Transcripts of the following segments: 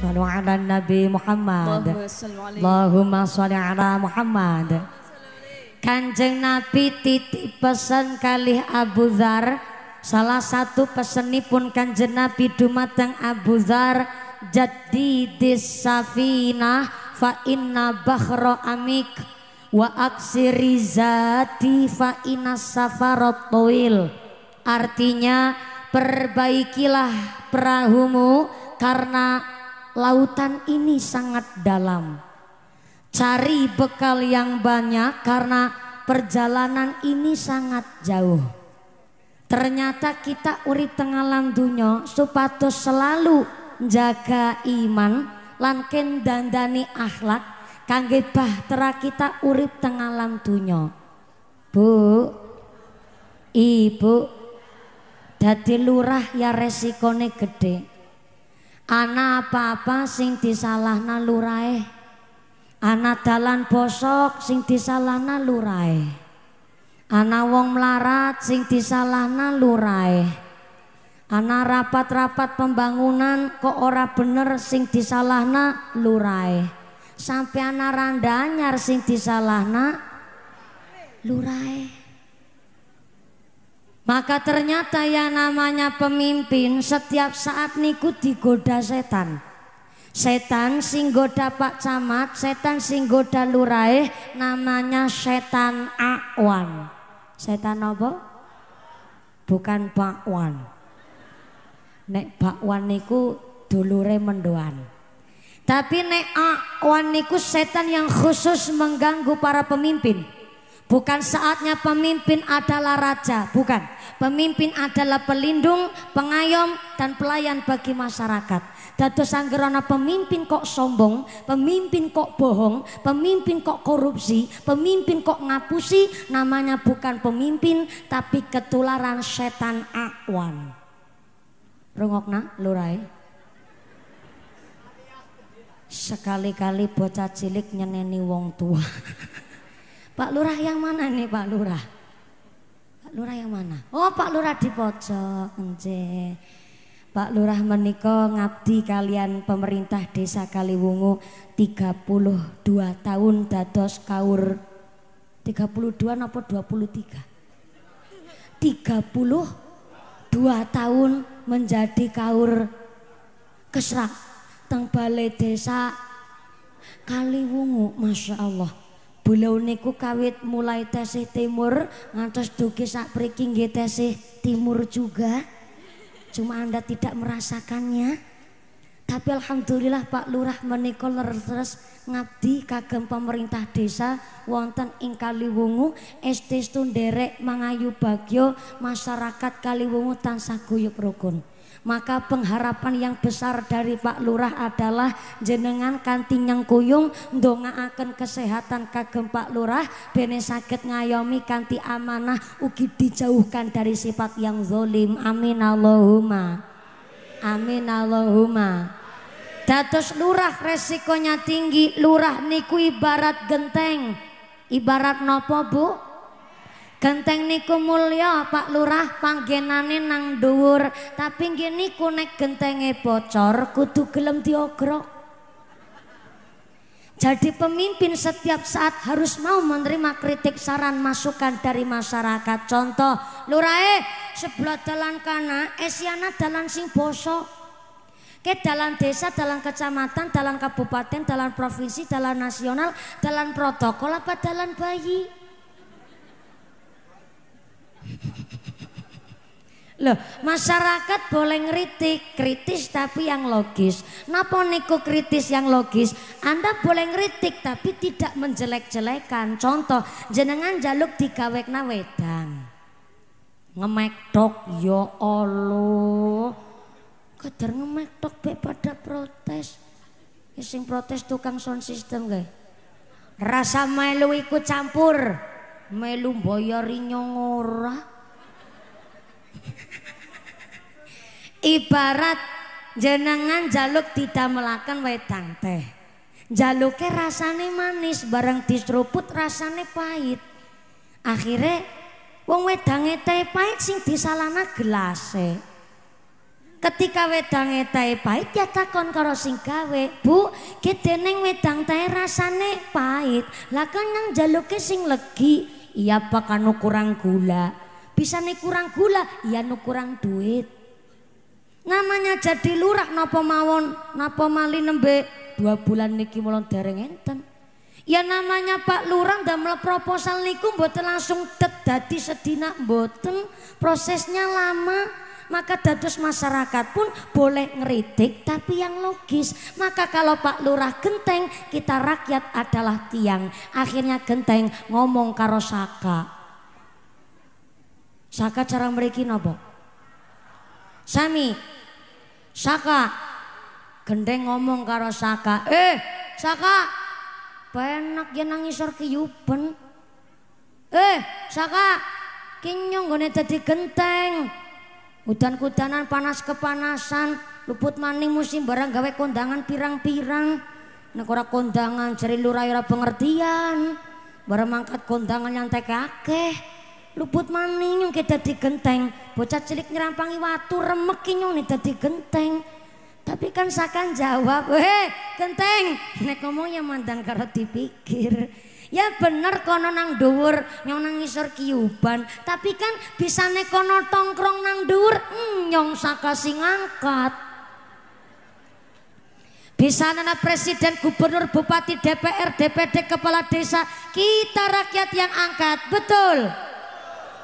Sallu ala Nabi Muhammad Allahumma salli ala Muhammad Kanjeng Nabi titip pesan kali Abu Dhar Salah satu pesenipun kanjeng Nabi dumateng Abu Dhar Jadi disafinah fa inna bahro amik Wa aksiri zati fa inna safarot toil Artinya perbaikilah perahumu karena lautan ini sangat dalam. Cari bekal yang banyak karena perjalanan ini sangat jauh. Ternyata kita urip tengah landunya supato selalu jaga iman lankin dandani akhlak kangge bahtera kita urip tengah landunya. Bu, Ibu, dadi lurah ya resikone gede. Ana apa-apa sing disalahna lurae. Ana dalan bosok sing disalahna lurae. Ana wong melarat sing disalahna lurae. Ana rapat-rapat pembangunan kok ora bener sing disalahna lurae. Sampai ana randa sing disalahna lurae. Maka ternyata ya namanya pemimpin setiap saat niku digoda setan. Setan sing goda Pak Camat, setan sing goda lurae namanya setan awan. Setan apa? Bukan Pak Wan, Nek Pak Wan niku dulure mendoan. Tapi nek awan niku setan yang khusus mengganggu para pemimpin. Bukan saatnya pemimpin adalah raja, bukan. Pemimpin adalah pelindung, pengayom, dan pelayan bagi masyarakat. Datu sanggerana pemimpin kok sombong, pemimpin kok bohong, pemimpin kok korupsi, pemimpin kok ngapusi, namanya bukan pemimpin tapi ketularan setan akwan. Rungokna lurai. Sekali-kali bocah cilik nyeneni wong tua. Pak Lurah yang mana nih Pak Lurah? Pak Lurah yang mana? Oh Pak Lurah di pojok, enje. Pak Lurah Meniko ngabdi kalian pemerintah Desa Kaliwungu 32 tahun dados kaur 32 napa 23 32 tahun menjadi kaur keserak teng balai desa Kaliwungu Masya Allah Bulau niku kawit mulai tesih timur ngantos dugi sapriki nggih tesih timur juga. Cuma Anda tidak merasakannya. Tapi alhamdulillah Pak Lurah menikol terus ngabdi kagem pemerintah desa wonten ing Kaliwungu SD Sunderek Mangayu Bagyo masyarakat Kaliwungu tansah guyub rukun. Maka pengharapan yang besar dari Pak Lurah adalah jenengan yang kantin kuyung donga akan kesehatan kagem Pak Lurah bene sakit ngayomi kanti amanah ugi dijauhkan dari sifat yang zolim. Amin Allahumma. Amin Allahumma. Datus lurah resikonya tinggi, lurah niku ibarat genteng. Ibarat nopo, Bu? Genteng niku mulia, Pak Lurah panggenane nang dhuwur, tapi nggih niku nek gentenge bocor kudu gelem diogrok. Jadi pemimpin setiap saat harus mau menerima kritik saran masukan dari masyarakat. Contoh, lurae sebelah dalan kana esiana dalan sing bosok. Ke dalan desa, dalan kecamatan, dalan kabupaten, dalan provinsi, dalan nasional, dalan protokol apa dalan bayi. Loh, masyarakat boleh ngeritik, kritis tapi yang logis. Napa niku kritis yang logis? Anda boleh ngeritik tapi tidak menjelek-jelekan. Contoh, jenengan jaluk di na wedang. Ngemek tok ya Allah. Kadar ngemek tok be pada protes. ising ya, protes tukang sound system guys. Rasa melu ikut campur. Melu boyo rinyong ora. Ibarat jenengan jaluk tidak melakukan wedang teh. Jaluknya rasane manis, bareng diseruput rasane pahit. Akhirnya, wong wedange teh pahit sing disalana gelase. Ketika wedange teh pahit ya takon karo sing gawe, Bu, kita neng wedang teh rasane pahit. Lah kan nang jaluke sing legi, iya pak kurang gula. Bisa nih kurang gula, ya nu kurang duit. Namanya jadi lurah napa mawon, napa mali nembe dua bulan niki mulon dereng enten. Ya namanya Pak Lurah mele proposal niku mboten langsung dadi sedina mboten, prosesnya lama. Maka dados masyarakat pun boleh ngeritik tapi yang logis. Maka kalau Pak Lurah genteng, kita rakyat adalah tiang. Akhirnya genteng ngomong karo saka. Saka cara mereki nopo? Sami. Saka. Gendeng ngomong karo Saka. Eh, Saka. Penak yen nangis sor kiyuben. Eh, Saka. Kinyong gone dadi genteng. Udan udanan panas kepanasan, luput maning musim barang gawe kondangan pirang-pirang. Nek ora kondangan jare lurah ora pengertian. Bare mangkat kondangan yang akeh. luput maning nyung dadi genteng bocah cilik nyerampangi watu remek nyung dadi genteng tapi kan sakan jawab he genteng nek ngomong ya mandang karo dipikir ya bener kono nang dhuwur nyong nang ngisor kiuban tapi kan bisa nek kono tongkrong nang dhuwur nyong saka sing angkat bisa anak presiden, gubernur, bupati, DPR, DPD, kepala desa, kita rakyat yang angkat, betul.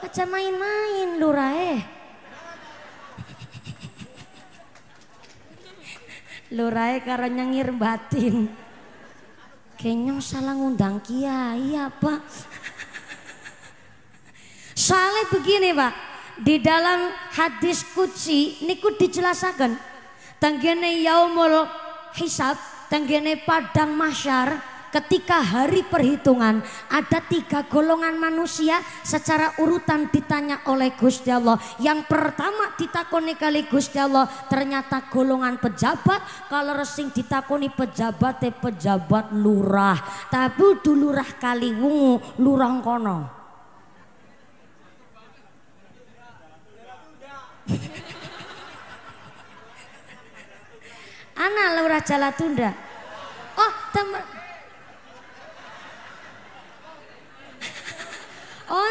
Aja main-main lu rae. Lu rae karo nyengir batin. Kayaknya salah ngundang kiai apa? Ya, Soalnya begini pak, di dalam hadis kudsi niku dijelasakan Tenggene yaumul hisab, Tenggene padang masyar, ketika hari perhitungan ada tiga golongan manusia secara urutan ditanya oleh Gusti Allah. Yang pertama ditakoni kali Gusti Allah ternyata golongan pejabat kalau resing ditakoni pejabat te pejabat lurah tapi dulurah kali wungu lurah kono. Anak lurah Jalatunda. Oh,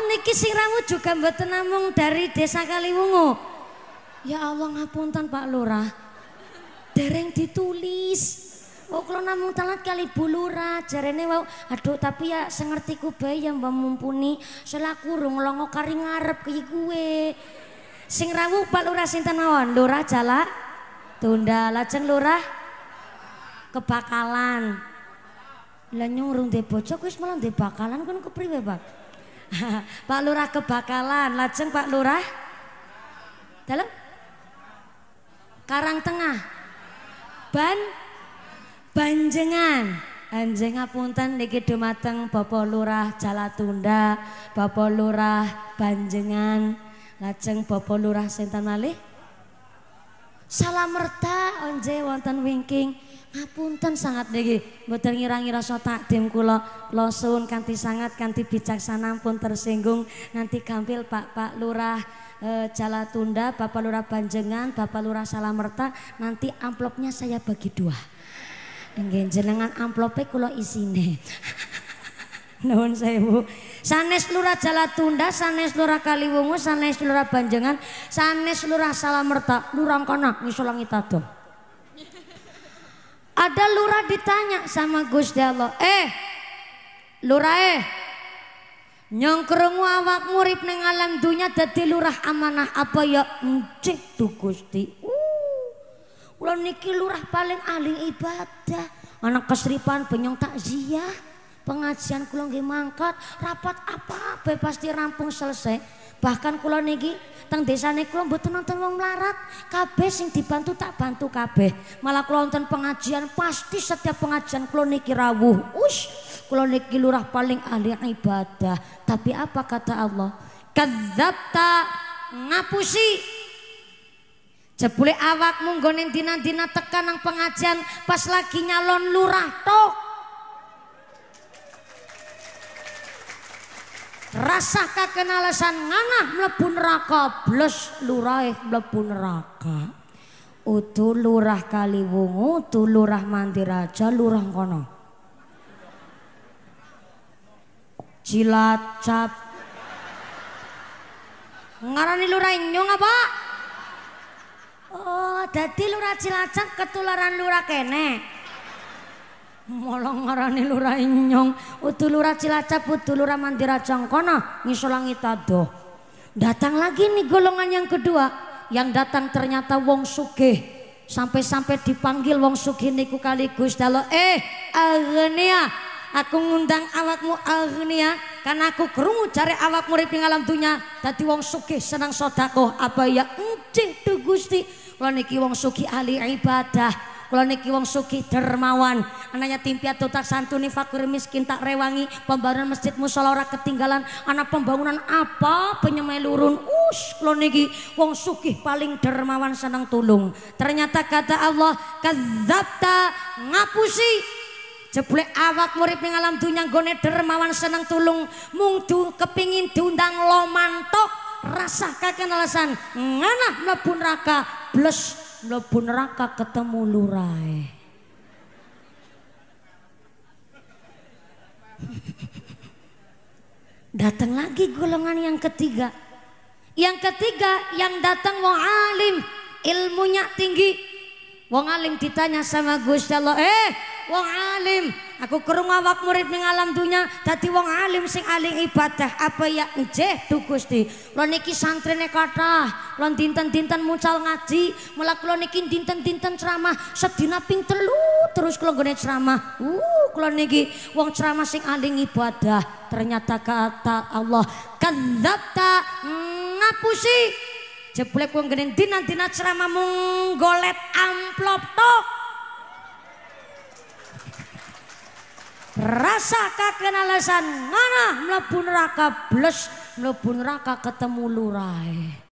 niki sing rawuh juga mboten namung dari Desa Kaliwungu. Ya Allah ngapunten Pak Lurah. Dereng ditulis. Oh kalau namung telat kali bulura jarene wau aduh tapi ya sengertiku bae ya mbah mumpuni selaku rung longo kari ngarep kaya gue sing rawuh Pak Lurah sinten mawon Lurah jala tunda lajeng Lurah kebakalan lah nyurung de bojo wis malah de bakalan kan kepriwe Pak Pak Lurah kebakalan, lajeng Pak Lurah dalam Karang Tengah, Ban Banjengan. Anjing ngapunten niki dumateng Bapak Lurah Jalatunda, Bapak Lurah Banjengan, lajeng Bapak Lurah sintan malih? merta onje wonten winking Ngapunten sangat niki mboten ngirangi tak. takdim kula. Kula suwun kanthi sangat kanthi bijaksana pun tersinggung nanti gampil Pak-pak Lurah e, Jalatunda, Bapak Lurah Banjengan, Bapak Lurah Salamerta nanti amplopnya saya bagi dua. Nggih jenengan amplope kula isine. saya bu. Sanes Lurah Jalatunda, sanes Lurah Kaliwungu, sanes Lurah Banjengan, sanes Lurah Salamerta, lurang kana ngisolangi tadong. Ada lurah ditanya sama Gusti Allah, "Eh, lurah eh, nyong awak murip neng alam dunya dadi lurah amanah apa ya encik tuh Gusti?" Uh, ulang niki lurah paling aling ibadah, anak kesripan penyong takziah, pengajian kula dimangkat, rapat apa, apa pasti rampung selesai. Bahkan kula niki teng desane kula mboten wonten wong melarat, kabeh sing dibantu tak bantu kabeh. Malah kula wonten pengajian, pasti setiap pengajian kula niki rawuh. Ush, kula niki lurah paling ahli ibadah. Tapi apa kata Allah? Kadzabta ngapusi Jebule awakmu nggone dina-dina tekan nang pengajian pas lagi nyalon lurah tok rasah kekenalesan nganah mlebu neraka blus lurah mlebu neraka utu lurah kaliwungu utu lurah mandiraja lurah kono cilacap ngarani lurah nyong apa oh dadi lurah cilacap ketularan lurah kene ngarani lurah Inyong, utu lurah Cilacap, utu lurah Mandira Jangkona, ngisulangi tado Datang lagi nih golongan yang kedua, yang datang ternyata wong sugih. Sampai-sampai dipanggil wong sugih niku kali Gus Dalo, eh Agnia, aku ngundang awakmu Agnia karena aku kerungu cari awakmu di alam dunia tadi wong sugih senang sodako apa ya encih tuh Gusti kula niki wong sugih ahli ibadah kula niki wong sugih dermawan ananya timpiat tutak santuni fakir miskin tak rewangi pembangunan masjid musala ora ketinggalan anak pembangunan apa penyemelurun us kula niki wong sugih paling dermawan seneng tulung ternyata kata Allah kadzabta ngapusi Jeblek awak murid ning alam dunya nggone dermawan seneng tulung mung kepingin diundang lomantok, rasah kakek alasan nganah mlebu raka, blus mlebu neraka ketemu lurae. datang lagi golongan yang ketiga. Yang ketiga yang datang wong alim, ilmunya tinggi. Wong alim ditanya sama Gusti Allah, "Eh, wong alim, Aku kerung awak murid ning alam dunia dadi wong alim sing aling ibadah apa ya njih Du Gusti. Lha niki santrine kathah, lha dinten-dinten mucal ngaji, mulak kula niki dinten-dinten ceramah, sedina ping telu terus kula nggone ceramah. Uh, kula niki wong ceramah sing aling ibadah. Ternyata kata Allah, kadzabta ngapusi. Jeblek wong nggone dina-dina ceramah mung golet amplop tok. rasa kakek alasan ngana mlebu neraka blus mlebu neraka ketemu lurai